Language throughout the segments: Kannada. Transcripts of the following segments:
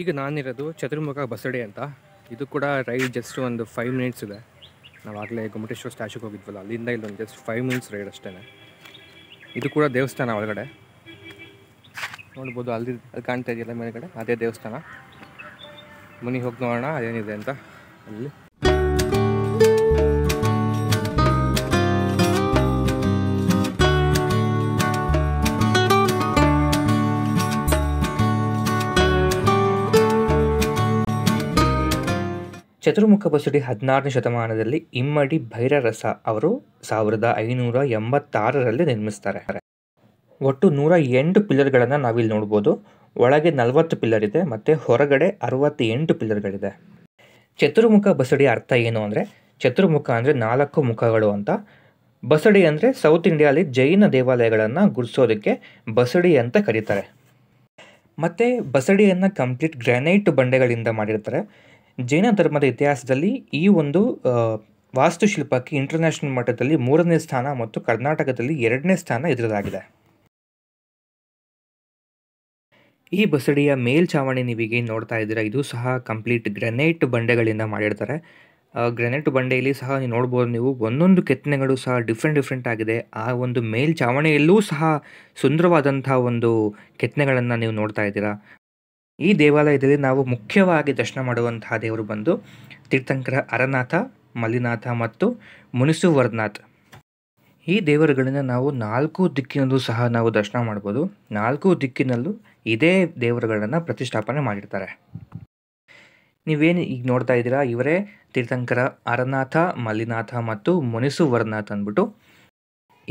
ಈಗ ನಾನಿರೋದು ಚತುರ್ಮುಖ ಬಸಡಿ ಅಂತ ಇದು ಕೂಡ ರೈಡ್ ಜಸ್ಟ್ ಒಂದು ಫೈವ್ ಮಿನಿಟ್ಸ್ ಇದೆ ನಾವು ಆಗಲೇ ಸ್ಟ್ಯಾಚುಗೆ ಸ್ಟ್ಯಾಚ್ಯೂಗೆ ಹೋಗಿದ್ವಲ್ಲ ಅಲ್ಲಿಂದ ಇಲ್ಲೊಂದು ಜಸ್ಟ್ ಫೈವ್ ಮಿನಿಟ್ಸ್ ರೈಡ್ ಅಷ್ಟೇ ಇದು ಕೂಡ ದೇವಸ್ಥಾನ ಒಳಗಡೆ ನೋಡ್ಬೋದು ಅಲ್ಲಿ ಅಲ್ಲಿ ಕಾಣ್ತಾ ಇದೆಯಲ್ಲ ಮೇಲ್ಗಡೆ ಅದೇ ದೇವಸ್ಥಾನ ಮುನಿ ಹೋಗಿ ನೋಡೋಣ ಅದೇನಿದೆ ಅಂತ ಅಲ್ಲಿ ಚತುರ್ಮುಖ ಬಸುಡಿ ಹದಿನಾರನೇ ಶತಮಾನದಲ್ಲಿ ಇಮ್ಮಡಿ ಭೈರರಸ ಅವರು ಸಾವಿರದ ಐನೂರ ಎಂಬತ್ತಾರರಲ್ಲಿ ನಿರ್ಮಿಸ್ತಾರೆ ಒಟ್ಟು ನೂರ ಎಂಟು ಪಿಲ್ಲರ್ಗಳನ್ನು ನಾವಿಲ್ಲಿ ನೋಡ್ಬೋದು ಒಳಗೆ ನಲವತ್ತು ಪಿಲ್ಲರ್ ಇದೆ ಮತ್ತು ಹೊರಗಡೆ ಅರವತ್ತೆಂಟು ಪಿಲ್ಲರ್ಗಳಿದೆ ಚತುರ್ಮುಖ ಬಸಡಿ ಅರ್ಥ ಏನು ಅಂದರೆ ಚತುರ್ಮುಖ ಅಂದರೆ ನಾಲ್ಕು ಮುಖಗಳು ಅಂತ ಬಸಡಿ ಅಂದರೆ ಸೌತ್ ಇಂಡಿಯಾದಲ್ಲಿ ಜೈನ ದೇವಾಲಯಗಳನ್ನು ಗುರುಸೋದಕ್ಕೆ ಬಸಡಿ ಅಂತ ಕರೀತಾರೆ ಮತ್ತು ಬಸಡಿಯನ್ನು ಕಂಪ್ಲೀಟ್ ಗ್ರಾನೈಟ್ ಬಂಡೆಗಳಿಂದ ಮಾಡಿರ್ತಾರೆ ಜೈನ ಧರ್ಮದ ಇತಿಹಾಸದಲ್ಲಿ ಈ ಒಂದು ವಾಸ್ತುಶಿಲ್ಪಕ್ಕೆ ಇಂಟರ್ನ್ಯಾಷನಲ್ ಮಟ್ಟದಲ್ಲಿ ಮೂರನೇ ಸ್ಥಾನ ಮತ್ತು ಕರ್ನಾಟಕದಲ್ಲಿ ಎರಡನೇ ಸ್ಥಾನ ಇದರದಾಗಿದೆ ಈ ಬಸಡಿಯ ಮೇಲ್ಛಾವಣಿ ನೀವಿಗೆ ನೋಡ್ತಾ ಇದ್ದೀರಾ ಇದು ಸಹ ಕಂಪ್ಲೀಟ್ ಗ್ರೆನೈಟ್ ಬಂಡೆಗಳಿಂದ ಮಾಡಿರ್ತಾರೆ ಗ್ರೆನೈಟ್ ಬಂಡೆಯಲ್ಲಿ ಸಹ ನೀವು ನೋಡ್ಬೋದು ನೀವು ಒಂದೊಂದು ಕೆತ್ತನೆಗಳು ಸಹ ಡಿಫ್ರೆಂಟ್ ಡಿಫ್ರೆಂಟ್ ಆಗಿದೆ ಆ ಒಂದು ಮೇಲ್ಛಾವಣಿಯಲ್ಲೂ ಸಹ ಸುಂದರವಾದಂಥ ಒಂದು ಕೆತ್ತನೆಗಳನ್ನು ನೀವು ನೋಡ್ತಾ ಇದ್ದೀರಾ ಈ ದೇವಾಲಯದಲ್ಲಿ ನಾವು ಮುಖ್ಯವಾಗಿ ದರ್ಶನ ಮಾಡುವಂತಹ ದೇವರು ಬಂದು ತೀರ್ಥಂಕರ ಅರನಾಥ ಮಲ್ಲಿನಾಥ ಮತ್ತು ಮುನಿಸುವರ್ನಾಥ್ ಈ ದೇವರುಗಳನ್ನು ನಾವು ನಾಲ್ಕು ದಿಕ್ಕಿನಲ್ಲೂ ಸಹ ನಾವು ದರ್ಶನ ಮಾಡ್ಬೋದು ನಾಲ್ಕು ದಿಕ್ಕಿನಲ್ಲೂ ಇದೇ ದೇವರುಗಳನ್ನು ಪ್ರತಿಷ್ಠಾಪನೆ ಮಾಡಿರ್ತಾರೆ ನೀವೇನು ಈಗ ನೋಡ್ತಾ ಇದ್ದೀರಾ ಇವರೇ ತೀರ್ಥಂಕರ ಅರನಾಥ ಮಲ್ಲಿನಾಥ ಮತ್ತು ಮುನಿಸುವರ್ನಾಥ್ ಅಂದ್ಬಿಟ್ಟು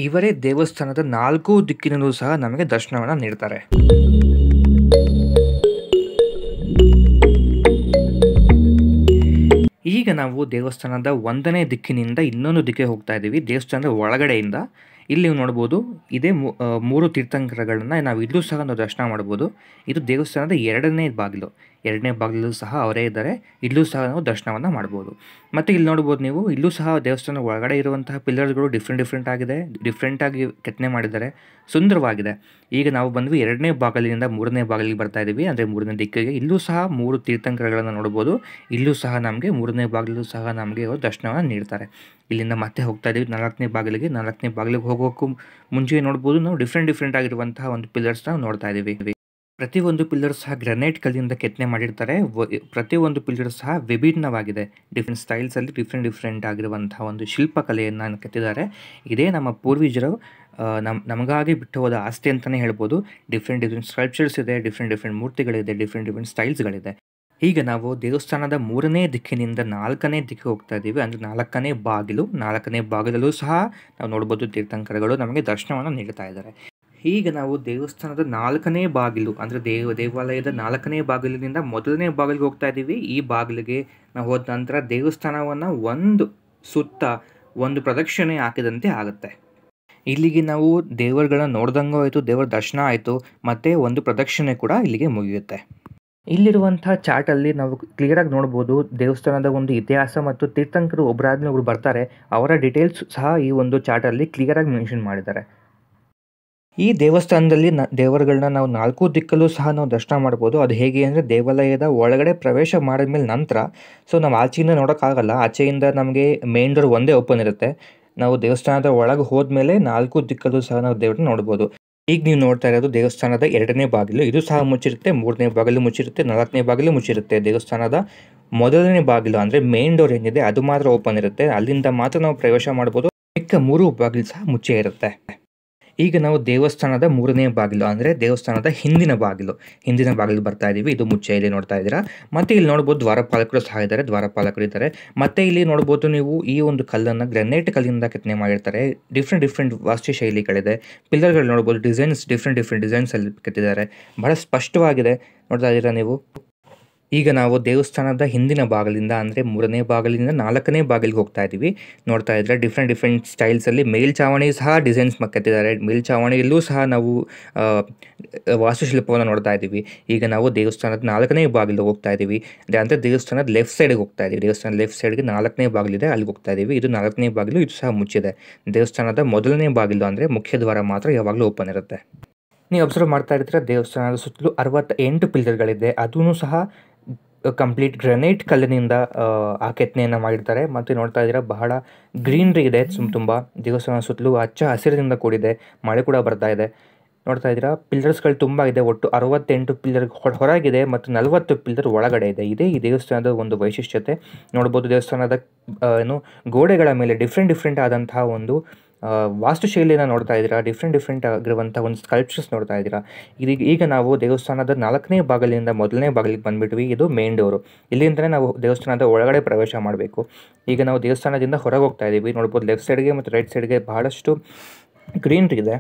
ಇವರೇ ದೇವಸ್ಥಾನದ ನಾಲ್ಕು ದಿಕ್ಕಿನಲ್ಲೂ ಸಹ ನಮಗೆ ದರ್ಶನವನ್ನು ನೀಡ್ತಾರೆ ಈಗ ನಾವು ದೇವಸ್ಥಾನದ ಒಂದನೇ ದಿಕ್ಕಿನಿಂದ ಇನ್ನೊಂದು ದಿಕ್ಕಿಗೆ ಹೋಗ್ತಾ ಇದ್ದೀವಿ ದೇವಸ್ಥಾನದ ಒಳಗಡೆಯಿಂದ ಇಲ್ಲಿ ನೀವು ನೋಡ್ಬೋದು ಇದೇ ಮೂರು ತೀರ್ಥಂಕರಗಳನ್ನು ನಾವು ಇಲ್ಲೂ ಸಹ ನಾವು ದರ್ಶನ ಮಾಡ್ಬೋದು ಇದು ದೇವಸ್ಥಾನದ ಎರಡನೇ ಬಾಗಿಲು ಎರಡನೇ ಬಾಗಿಲು ಸಹ ಅವರೇ ಇದ್ದಾರೆ ಇಲ್ಲೂ ಸಹ ನಾವು ದರ್ಶನವನ್ನು ಮಾಡ್ಬೋದು ಮತ್ತು ಇಲ್ಲಿ ನೋಡ್ಬೋದು ನೀವು ಇಲ್ಲೂ ಸಹ ದೇವಸ್ಥಾನದ ಒಳಗಡೆ ಇರುವಂತಹ ಪಿಲ್ಲರ್ಗಳು ಡಿಫ್ರೆಂಟ್ ಡಿಫ್ರೆಂಟ್ ಆಗಿದೆ ಡಿಫ್ರೆಂಟಾಗಿ ಕೆತ್ತನೆ ಮಾಡಿದ್ದಾರೆ ಸುಂದರವಾಗಿದೆ ಈಗ ನಾವು ಬಂದ್ವಿ ಎರಡನೇ ಬಾಗಿಲಿನಿಂದ ಮೂರನೇ ಬಾಗಿಲಿಗೆ ಬರ್ತಾ ಇದ್ದೀವಿ ಅಂದರೆ ಮೂರನೇ ದಿಕ್ಕಿಗೆ ಇಲ್ಲೂ ಸಹ ಮೂರು ತೀರ್ಥಂಕರಗಳನ್ನು ನೋಡ್ಬೋದು ಇಲ್ಲೂ ಸಹ ನಮಗೆ ಮೂರನೇ ಬಾಗಿಲು ಸಹ ನಮಗೆ ಅವರು ದರ್ಶನವನ್ನು ನೀಡ್ತಾರೆ ಇಲ್ಲಿಂದ ಮತ್ತೆ ಹೋಗ್ತಾ ಇದ್ದೀವಿ ನಾಲ್ಕನೇ ಬಾಗಿಲಿಗೆ ನಾಲ್ಕನೇ ಬಾಗಿಲಿಗೆ ಹೋಗೋಕ್ಕೂ ಮುಂಚೆ ನೋಡ್ಬೋದು ನಾವು ಡಿಫ್ರೆಂಟ್ ಡಿಫ್ರೆಂಟ್ ಆಗಿರುವಂತಹ ಒಂದು ಪಿಲ್ಲರ್ಸ್ ಪಿಲ್ಲರ್ಸ್ನ ನೋಡ್ತಾ ಇದ್ದೀವಿ ಪ್ರತಿಯೊಂದು ಪಿಲ್ಲರ್ ಸಹ ಗ್ರನೇಟ್ ಕಲ್ಲಿಂದ ಕೆತ್ತನೆ ಮಾಡಿರ್ತಾರೆ ಪ್ರತಿಯೊಂದು ಪಿಲ್ಲರ್ ಸಹ ವಿಭಿನ್ನವಾಗಿದೆ ಡಿಫ್ರೆಂಟ್ ಅಲ್ಲಿ ಡಿಫ್ರೆಂಟ್ ಡಿಫ್ರೆಂಟ್ ಆಗಿರುವಂತಹ ಒಂದು ಶಿಲ್ಪಕಲೆಯನ್ನು ಕೆತ್ತಿದ್ದಾರೆ ಇದೇ ನಮ್ಮ ಪೂರ್ವೀಜರು ನಮ್ ನಮಗಾಗಿ ಬಿಟ್ಟು ಹೋದ ಆಸ್ತಿ ಅಂತಾನೆ ಹೇಳ್ಬೋದು ಡಿಫ್ರೆಂಟ್ ಡಿಫ್ರೆಂಟ್ ಸ್ಕಲ್ಪ್ಚರ್ಸ್ ಇದೆ ಡಿಫ್ರೆಂಟ್ ಡಿಫ್ರೆಂಟ್ ಮೂರ್ತಿಗಳಿದೆ ಡಿಫ್ರೆಂಟ್ ಡಿಫ್ರೆಂಟ್ ಸ್ಟೈಲ್ಸ್ಗಳಿದೆ ಈಗ ನಾವು ದೇವಸ್ಥಾನದ ಮೂರನೇ ದಿಕ್ಕಿನಿಂದ ನಾಲ್ಕನೇ ದಿಕ್ಕಿಗೆ ಹೋಗ್ತಾ ಇದ್ದೀವಿ ಅಂದರೆ ನಾಲ್ಕನೇ ಬಾಗಿಲು ನಾಲ್ಕನೇ ಬಾಗಿಲಲ್ಲೂ ಸಹ ನಾವು ನೋಡ್ಬೋದು ತೀರ್ಥಂಕರಗಳು ನಮಗೆ ದರ್ಶನವನ್ನು ನೀಡ್ತಾ ಇದ್ದಾರೆ ಈಗ ನಾವು ದೇವಸ್ಥಾನದ ನಾಲ್ಕನೇ ಬಾಗಿಲು ಅಂದರೆ ದೇವ ದೇವಾಲಯದ ನಾಲ್ಕನೇ ಬಾಗಿಲಿನಿಂದ ಮೊದಲನೇ ಬಾಗಿಲಿಗೆ ಹೋಗ್ತಾ ಇದ್ದೀವಿ ಈ ಬಾಗಿಲಿಗೆ ನಾವು ಹೋದ ನಂತರ ದೇವಸ್ಥಾನವನ್ನು ಒಂದು ಸುತ್ತ ಒಂದು ಪ್ರದಕ್ಷಿಣೆ ಹಾಕಿದಂತೆ ಆಗುತ್ತೆ ಇಲ್ಲಿಗೆ ನಾವು ದೇವರುಗಳನ್ನ ನೋಡ್ದಂಗೂ ಆಯಿತು ದೇವರ ದರ್ಶನ ಆಯಿತು ಮತ್ತು ಒಂದು ಪ್ರದಕ್ಷಿಣೆ ಕೂಡ ಇಲ್ಲಿಗೆ ಮುಗಿಯುತ್ತೆ ಚಾರ್ಟ್ ಅಲ್ಲಿ ನಾವು ಕ್ಲಿಯರ್ ಆಗಿ ನೋಡ್ಬೋದು ದೇವಸ್ಥಾನದ ಒಂದು ಇತಿಹಾಸ ಮತ್ತು ತೀರ್ಥಂಕರು ಒಬ್ಬರಾದ್ಮೇಲೆ ಒಬ್ರು ಬರ್ತಾರೆ ಅವರ ಡೀಟೇಲ್ಸ್ ಸಹ ಈ ಒಂದು ಚಾರ್ಟ್ ಅಲ್ಲಿ ಕ್ಲಿಯರ್ ಆಗಿ ಮೆನ್ಷನ್ ಮಾಡಿದ್ದಾರೆ ಈ ದೇವಸ್ಥಾನದಲ್ಲಿ ನ ದೇವರುಗಳನ್ನ ನಾವು ನಾಲ್ಕು ದಿಕ್ಕಲ್ಲೂ ಸಹ ನಾವು ದರ್ಶನ ಮಾಡ್ಬೋದು ಅದು ಹೇಗೆ ಅಂದರೆ ದೇವಾಲಯದ ಒಳಗಡೆ ಪ್ರವೇಶ ಮಾಡಿದ ಮೇಲೆ ನಂತರ ಸೊ ನಾವು ಆಚೆಯಿಂದ ನೋಡೋಕ್ಕಾಗಲ್ಲ ಆಚೆಯಿಂದ ನಮಗೆ ಮೇನ್ ಡೋರ್ ಒಂದೇ ಓಪನ್ ಇರುತ್ತೆ ನಾವು ದೇವಸ್ಥಾನದ ಒಳಗೆ ಹೋದ್ಮೇಲೆ ನಾಲ್ಕು ದಿಕ್ಕಲ್ಲೂ ಸಹ ನಾವು ದೇವ್ರನ್ನ ನೋಡ್ಬೋದು ಈಗ ನೀವು ನೋಡ್ತಾ ಇರೋದು ದೇವಸ್ಥಾನದ ಎರಡನೇ ಬಾಗಿಲು ಇದು ಸಹ ಮುಚ್ಚಿರುತ್ತೆ ಮೂರನೇ ಬಾಗಿಲು ಮುಚ್ಚಿರುತ್ತೆ ನಾಲ್ಕನೇ ಬಾಗಿಲು ಮುಚ್ಚಿರುತ್ತೆ ದೇವಸ್ಥಾನದ ಮೊದಲನೇ ಬಾಗಿಲು ಅಂದರೆ ಮೇನ್ ಡೋರ್ ಏನಿದೆ ಅದು ಮಾತ್ರ ಓಪನ್ ಇರುತ್ತೆ ಅಲ್ಲಿಂದ ಮಾತ್ರ ನಾವು ಪ್ರವೇಶ ಮಾಡ್ಬೋದು ಮಿಕ್ಕ ಮೂರು ಬಾಗಿಲು ಸಹ ಮುಚ್ಚೇ ಇರುತ್ತೆ ಈಗ ನಾವು ದೇವಸ್ಥಾನದ ಮೂರನೇ ಬಾಗಿಲು ಅಂದರೆ ದೇವಸ್ಥಾನದ ಹಿಂದಿನ ಬಾಗಿಲು ಹಿಂದಿನ ಬಾಗಿಲು ಬರ್ತಾ ಇದ್ದೀವಿ ಇದು ಮುಚ್ಚೆ ಇಲ್ಲಿ ನೋಡ್ತಾ ಇದ್ದೀರಾ ಮತ್ತೆ ಇಲ್ಲಿ ನೋಡ್ಬೋದು ದ್ವಾರಪಾಲಕರು ಸಹ ಇದ್ದಾರೆ ದ್ವಾರಪಾಲಕರು ಇದ್ದಾರೆ ಮತ್ತೆ ಇಲ್ಲಿ ನೋಡ್ಬೋದು ನೀವು ಈ ಒಂದು ಕಲ್ಲನ್ನು ಗ್ರೆನೇಟ್ ಕಲ್ಲಿಂದ ಕೆತ್ತನೆ ಮಾಡಿರ್ತಾರೆ ಡಿಫ್ರೆಂಟ್ ಡಿಫ್ರೆಂಟ್ ವಾಸ್ತು ಶೈಲಿಗಳಿದೆ ಪಿಲ್ಲರ್ಗಳು ನೋಡ್ಬೋದು ಡಿಸೈನ್ಸ್ ಡಿಫ್ರೆಂಟ್ ಡಿಫ್ರೆಂಟ್ ಡಿಸೈನ್ಸಲ್ಲಿ ಕೆತ್ತಿದ್ದಾರೆ ಬಹಳ ಸ್ಪಷ್ಟವಾಗಿದೆ ನೋಡ್ತಾ ಇದ್ದೀರಾ ನೀವು ಈಗ ನಾವು ದೇವಸ್ಥಾನದ ಹಿಂದಿನ ಬಾಗಿಲಿಂದ ಅಂದರೆ ಮೂರನೇ ಬಾಗಿಲಿಂದ ನಾಲ್ಕನೇ ಬಾಗಿಲಿಗೆ ಹೋಗ್ತಾ ಇದ್ದೀವಿ ನೋಡ್ತಾ ಇದ್ರೆ ಡಿಫ್ರೆಂಟ್ ಡಿಫ್ರೆಂಟ್ ಸ್ಟೈಲ್ಸಲ್ಲಿ ಮೇಲ್ಚಾವಣಿ ಸಹ ಡಿಸೈನ್ಸ್ ಮಕ್ಕತ್ತಿದ್ದಾರೆ ಮೇಲ್ಚಾವಣಿಯಲ್ಲೂ ಸಹ ನಾವು ವಾಸ್ತುಶಿಲ್ಪವನ್ನು ನೋಡ್ತಾ ಇದ್ದೀವಿ ಈಗ ನಾವು ದೇವಸ್ಥಾನದ ನಾಲ್ಕನೇ ಬಾಗಿಲಿಗೆ ಹೋಗ್ತಾ ಇದ್ದೀವಿ ಅಂದರೆ ದೇವಸ್ಥಾನದ ಲೆಫ್ಟ್ ಸೈಡ್ಗೆ ಹೋಗ್ತಾ ಇದ್ದೀವಿ ದೇವಸ್ಥಾನದ ಲೆಫ್ಟ್ ಸೈಡ್ಗೆ ನಾಲ್ಕನೇ ಬಾಗಿಲಿದೆ ಅಲ್ಲಿಗೆ ಹೋಗ್ತಾ ಇದ್ದೀವಿ ಇದು ನಾಲ್ಕನೇ ಬಾಗಿಲು ಇದು ಸಹ ಮುಚ್ಚಿದೆ ದೇವಸ್ಥಾನದ ಮೊದಲನೇ ಬಾಗಿಲು ಅಂದರೆ ಮುಖ್ಯ ದ್ವಾರ ಮಾತ್ರ ಯಾವಾಗಲೂ ಓಪನ್ ಇರುತ್ತೆ ನೀವು ಅಬ್ಸರ್ವ್ ಮಾಡ್ತಾ ಇರ್ತೀರ ದೇವಸ್ಥಾನದ ಸುತ್ತಲೂ ಅರವತ್ತೆಂಟು ಪಿಲ್ಲರ್ಗಳಿದೆ ಅದೂ ಸಹ ಕಂಪ್ಲೀಟ್ ಗ್ರನೈಟ್ ಕಲ್ಲಿನಿಂದ ಆ ಕೆತ್ತನೆಯನ್ನು ಮಾಡಿರ್ತಾರೆ ಮತ್ತು ನೋಡ್ತಾ ಇದ್ದೀರಾ ಬಹಳ ಗ್ರೀನ್ರಿ ಇದೆ ತುಂಬ ದೇವಸ್ಥಾನ ಸುತ್ತಲೂ ಹಚ್ಚ ಹಸಿರಿನಿಂದ ಕೂಡಿದೆ ಮಳೆ ಕೂಡ ಬರ್ತಾ ಇದೆ ನೋಡ್ತಾ ಇದ್ದೀರಾ ಪಿಲ್ಲರ್ಸ್ಗಳು ತುಂಬ ಇದೆ ಒಟ್ಟು ಅರವತ್ತೆಂಟು ಪಿಲ್ಲರ್ ಹೊರಗಿದೆ ಮತ್ತು ನಲವತ್ತು ಪಿಲ್ಲರ್ ಒಳಗಡೆ ಇದೆ ಇದೇ ಈ ದೇವಸ್ಥಾನದ ಒಂದು ವೈಶಿಷ್ಟ್ಯತೆ ನೋಡ್ಬೋದು ದೇವಸ್ಥಾನದ ಏನು ಗೋಡೆಗಳ ಮೇಲೆ ಡಿಫ್ರೆಂಟ್ ಡಿಫ್ರೆಂಟ್ ಆದಂತಹ ಒಂದು ವಾಸ್ತುಶೈಲಿಯನ್ನು ನೋಡ್ತಾ ಇದ್ದೀರಾ ಡಿಫ್ರೆಂಟ್ ಡಿಫ್ರೆಂಟ್ ಆಗಿರುವಂಥ ಒಂದು ಸ್ಕಲ್ಪ್ಚರ್ಸ್ ನೋಡ್ತಾ ಇದ್ದೀರಾ ಇದೀಗ ಈಗ ನಾವು ದೇವಸ್ಥಾನದ ನಾಲ್ಕನೇ ಬಾಗಿಲಿಂದ ಮೊದಲನೇ ಬಾಗಿಲಿಗೆ ಬಂದ್ಬಿಟ್ವಿ ಇದು ಮೇನ್ ಡೋರು ಇಲ್ಲಿಂದಲೇ ನಾವು ದೇವಸ್ಥಾನದ ಒಳಗಡೆ ಪ್ರವೇಶ ಮಾಡಬೇಕು ಈಗ ನಾವು ದೇವಸ್ಥಾನದಿಂದ ಹೊರಗೆ ಹೋಗ್ತಾ ಇದ್ದೀವಿ ನೋಡ್ಬೋದು ಲೆಫ್ಟ್ ಸೈಡ್ಗೆ ಮತ್ತು ರೈಟ್ ಸೈಡ್ಗೆ ಬಹಳಷ್ಟು ಗ್ರೀನ್ರಿ ಇದೆ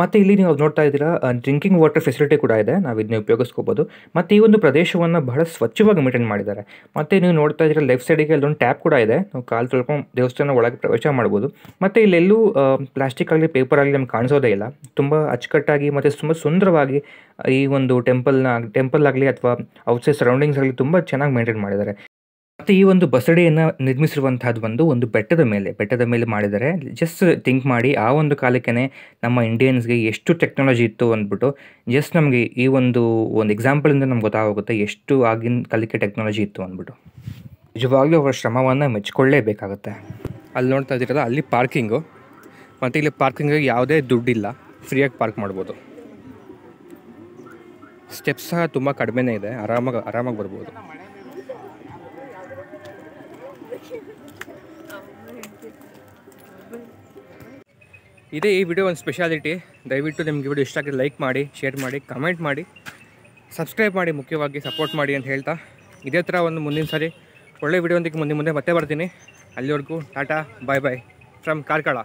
ಮತ್ತು ಇಲ್ಲಿ ನೀವು ನೋಡ್ತಾ ಇದ್ದೀರಾ ಡ್ರಿಂಕಿಂಗ್ ವಾಟರ್ ಫೆಸಿಲಿಟಿ ಕೂಡ ಇದೆ ನಾವು ಇದನ್ನ ಉಪಯೋಗಿಸ್ಕೋಬೋದು ಮತ್ತು ಈ ಒಂದು ಪ್ರದೇಶವನ್ನು ಬಹಳ ಸ್ವಚ್ಛವಾಗಿ ಮೇಂಟೈನ್ ಮಾಡಿದ್ದಾರೆ ಮತ್ತು ನೀವು ನೋಡ್ತಾ ಇದ್ದೀರಾ ಲೆಫ್ಟ್ ಸೈಡಿಗೆ ಅಲ್ಲೊಂದು ಟ್ಯಾಪ್ ಕೂಡ ಇದೆ ನಾವು ಕಾಲು ತೊಳ್ಕೊಂಡು ದೇವಸ್ಥಾನ ಒಳಗೆ ಪ್ರವೇಶ ಮಾಡ್ಬೋದು ಮತ್ತೆ ಇಲ್ಲೆಲ್ಲೂ ಪ್ಲಾಸ್ಟಿಕ್ ಆಗಲಿ ಪೇಪರ್ ಆಗಲಿ ನಮ್ಗೆ ಕಾಣಿಸೋದೇ ಇಲ್ಲ ತುಂಬ ಅಚ್ಚುಕಟ್ಟಾಗಿ ಮತ್ತೆ ತುಂಬ ಸುಂದರವಾಗಿ ಈ ಒಂದು ಟೆಂಪಲ್ನ ಟೆಂಪಲ್ ಆಗಲಿ ಅಥವಾ ಔಟ್ಸೈಡ್ ಸರೌಂಡಿಂಗ್ಸ್ ಆಗಲಿ ತುಂಬ ಚೆನ್ನಾಗಿ ಮೇಂಟೈನ್ ಮಾಡಿದ್ದಾರೆ ಮತ್ತು ಈ ಒಂದು ಬಸಡಿಯನ್ನು ನಿರ್ಮಿಸಿರುವಂತಹದ್ದು ಬಂದು ಒಂದು ಬೆಟ್ಟದ ಮೇಲೆ ಬೆಟ್ಟದ ಮೇಲೆ ಮಾಡಿದರೆ ಜಸ್ಟ್ ಥಿಂಕ್ ಮಾಡಿ ಆ ಒಂದು ಕಾಲಕ್ಕೇ ನಮ್ಮ ಇಂಡಿಯನ್ಸ್ಗೆ ಎಷ್ಟು ಟೆಕ್ನಾಲಜಿ ಇತ್ತು ಅಂದ್ಬಿಟ್ಟು ಜಸ್ಟ್ ನಮಗೆ ಈ ಒಂದು ಒಂದು ಎಕ್ಸಾಂಪಲಿಂದ ನಮ್ಗೆ ಗೊತ್ತಾಗುತ್ತೆ ಎಷ್ಟು ಆಗಿನ ಕಾಲಕ್ಕೆ ಟೆಕ್ನಾಲಜಿ ಇತ್ತು ಅಂದ್ಬಿಟ್ಟು ನಿಜವಾಗ್ಲೂ ಅವರ ಶ್ರಮವನ್ನು ಬೇಕಾಗುತ್ತೆ ಅಲ್ಲಿ ನೋಡ್ತಾ ಇದ್ದೀರಲ್ಲ ಅಲ್ಲಿ ಪಾರ್ಕಿಂಗು ಮತ್ತು ಇಲ್ಲಿ ಪಾರ್ಕಿಂಗಾಗಿ ಯಾವುದೇ ದುಡ್ಡಿಲ್ಲ ಫ್ರೀಯಾಗಿ ಪಾರ್ಕ್ ಮಾಡ್ಬೋದು ಸ್ಟೆಪ್ಸ್ ಸಹ ತುಂಬ ಕಡಿಮೆನೇ ಇದೆ ಆರಾಮಾಗಿ ಆರಾಮಾಗಿ ಬರ್ಬೋದು ಇದೇ ಈ ವಿಡಿಯೋ ಒಂದು ಸ್ಪೆಷಾಲಿಟಿ ದಯವಿಟ್ಟು ನಿಮಗೆ ವಿಡಿಯೋ ಇಷ್ಟ ಆಗಿದ್ರೆ ಲೈಕ್ ಮಾಡಿ ಶೇರ್ ಮಾಡಿ ಕಮೆಂಟ್ ಮಾಡಿ ಸಬ್ಸ್ಕ್ರೈಬ್ ಮಾಡಿ ಮುಖ್ಯವಾಗಿ ಸಪೋರ್ಟ್ ಮಾಡಿ ಅಂತ ಹೇಳ್ತಾ ಇದೇ ಥರ ಒಂದು ಮುಂದಿನ ಸಾರಿ ಒಳ್ಳೆ ವಿಡಿಯೋ ಮುಂದೆ ಮುಂದೆ ಮತ್ತೆ ಬರ್ತೀನಿ ಅಲ್ಲಿವರೆಗೂ tata bye bye from Karkala